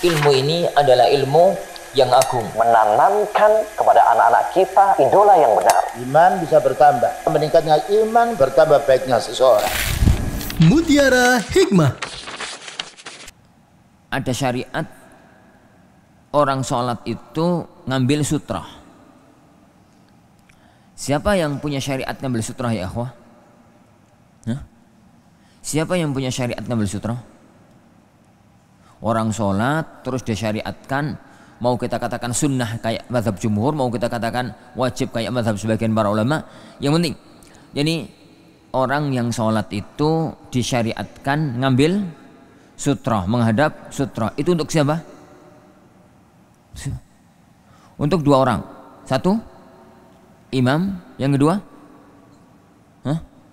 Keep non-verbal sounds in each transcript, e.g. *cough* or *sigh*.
ilmu ini adalah ilmu yang agung. Menanamkan kepada anak-anak kita idola yang benar. Iman bisa bertambah. Meningkatnya iman bertambah baiknya seseorang. Mutiara Hikmah Ada syariat orang sholat itu ngambil sutra. Siapa yang punya syariat ngambil sutra ya akhwah? Siapa yang punya syariat ngambil sutra? orang sholat terus disyariatkan mau kita katakan sunnah kayak mazhab jumhur mau kita katakan wajib kayak mazhab sebagian para ulama yang penting jadi orang yang sholat itu disyariatkan ngambil sutra menghadap sutra itu untuk siapa untuk dua orang satu imam yang kedua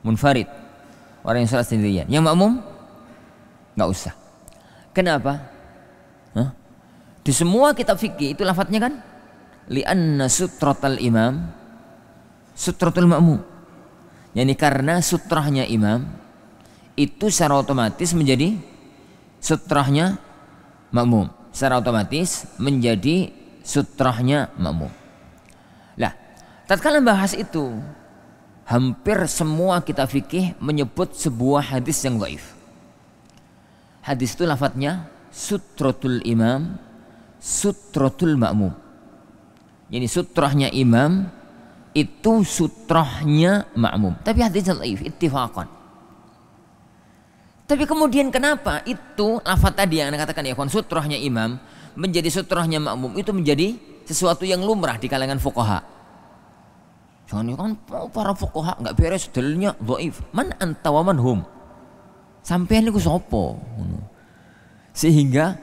munfarid orang yang sholat sendirian yang makmum nggak usah Kenapa? Hah? Di semua kitab fikih itu lafadznya kan li'anna sutratal imam sutratul makmum. Yani karena sutrahnya imam itu secara otomatis menjadi sutrahnya makmum. Secara otomatis menjadi sutrahnya makmum. Lah, tatkala bahas itu, hampir semua kita fikih menyebut sebuah hadis yang dhaif. Hadis itu lafadznya sutratul imam, sutratul makmum. Jadi sutrahnya imam itu sutrahnya makmum. Tapi hadisnya dhaif, ittifaqan. Tapi kemudian kenapa itu lafaz tadi yang Anda katakan ya kon sutrahnya imam menjadi sutrahnya makmum itu menjadi sesuatu yang lumrah di kalangan fuqaha. Jangan kan para fuqaha nggak beres dalilnya dhaif. Man anta wa man hum? Sampai niku sopo? Sehingga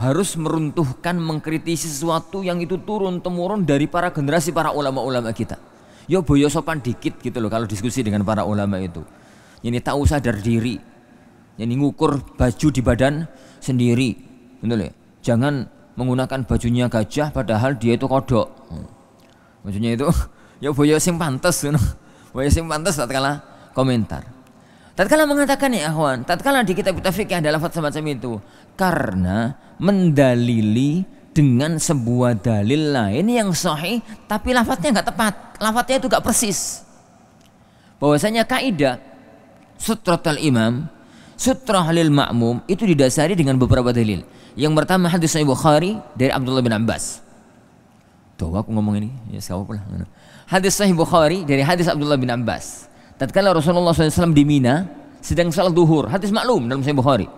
harus meruntuhkan mengkritisi sesuatu yang itu turun temurun dari para generasi para ulama-ulama kita. Yo ya, boyo sopan dikit gitu loh kalau diskusi dengan para ulama itu. Ini tahu sadar diri. Ini ngukur baju di badan sendiri. Betul gitu ya? Jangan menggunakan bajunya gajah padahal dia itu kodok. Bajunya itu *laughs* ya boyo sing pantas, ngono. Boyo sing pantas, tak kalah komentar. Tatkala mengatakan ya ahwan, tatkala di kitab kita fikih ada lafaz semacam itu karena mendalili dengan sebuah dalil lain yang sahih tapi lafadznya nggak tepat, lafadznya itu nggak persis. Bahwasanya kaidah sutratul imam, sutrah lil ma'mum itu didasari dengan beberapa dalil. Yang pertama hadis Sahih Bukhari dari Abdullah bin Abbas. Tuh aku ngomong ini, ya siapa pula. Hadis Sahih Bukhari dari hadis Abdullah bin Abbas tatkala Rasulullah SAW di Mina sedang salat duhur hadis maklum dalam Sahih Bukhari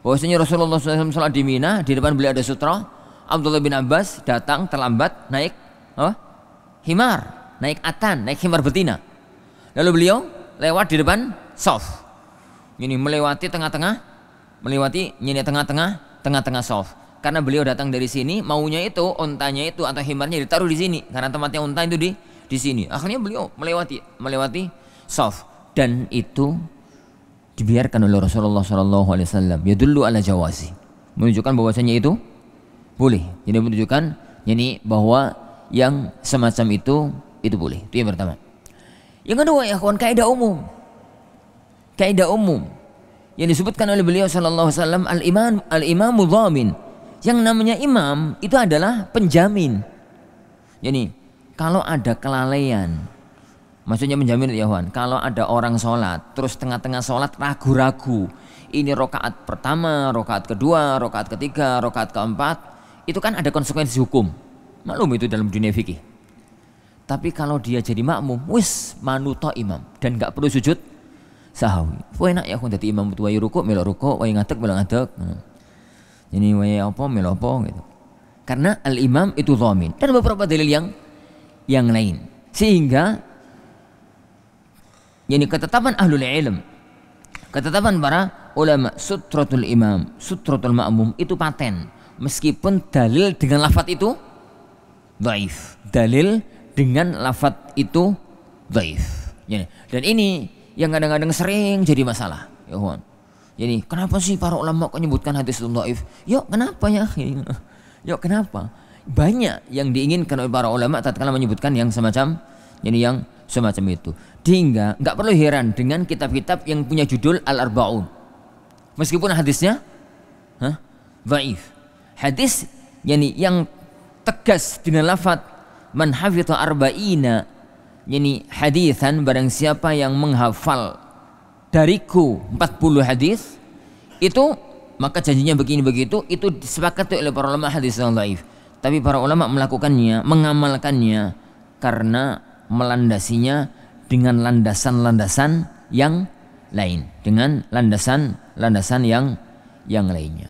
bahwasanya Rasulullah SAW salat di Mina di depan beliau ada sutra Abdullah bin Abbas datang terlambat naik apa? himar naik atan naik himar betina lalu beliau lewat di depan sof ini melewati tengah-tengah melewati ini tengah-tengah tengah-tengah sof karena beliau datang dari sini maunya itu ontanya itu atau himarnya ditaruh di sini karena tempatnya onta itu di di sini akhirnya beliau melewati melewati soft dan itu dibiarkan oleh Rasulullah Shallallahu Alaihi Wasallam ya dulu ala jawazi menunjukkan bahwasanya itu boleh jadi menunjukkan ini bahwa yang semacam itu itu boleh itu yang pertama yang kedua ya kawan kaidah umum kaidah umum yang disebutkan oleh beliau Shallallahu Alaihi Wasallam al imam al imamu dhamin yang namanya imam itu adalah penjamin jadi kalau ada kelalaian Maksudnya menjamin ya Wan, kalau ada orang sholat, terus tengah-tengah sholat ragu-ragu, ini rokaat pertama, rokaat kedua, rokaat ketiga, rokaat keempat, itu kan ada konsekuensi hukum. Maklum itu dalam dunia fikih. Tapi kalau dia jadi makmum, wis manuto imam dan nggak perlu sujud sahawi. Wah enak ya aku jadi imam tuh wayu ruko, melo ruko, wayu ngatek, melo ngatek. Hmm. Ini wayu apa, melo apa gitu. Karena al imam itu zomin dan beberapa dalil yang yang lain. Sehingga yakni ketetapan ahlul ilm ketetapan para ulama sutratul imam sutratul ma'mum itu paten meskipun dalil dengan lafat itu dhaif dalil dengan lafat itu dhaif yani, dan ini yang kadang-kadang sering jadi masalah ya kawan jadi kenapa sih para ulama kok menyebutkan hadis itu dhaif yuk kenapa ya *laughs* yuk kenapa banyak yang diinginkan oleh para ulama tatkala menyebutkan yang semacam jadi yani yang semacam itu. Sehingga nggak perlu heran dengan kitab-kitab yang punya judul Al Arbaun. Meskipun hadisnya huh, Vaif. Hadis yani yang tegas dengan lafat man hafidha arba'ina yani hadisan barang siapa yang menghafal dariku 40 hadis itu maka janjinya begini begitu itu disepakati oleh para ulama hadis yang tapi para ulama melakukannya mengamalkannya karena melandasinya dengan landasan-landasan yang lain, dengan landasan-landasan yang yang lainnya.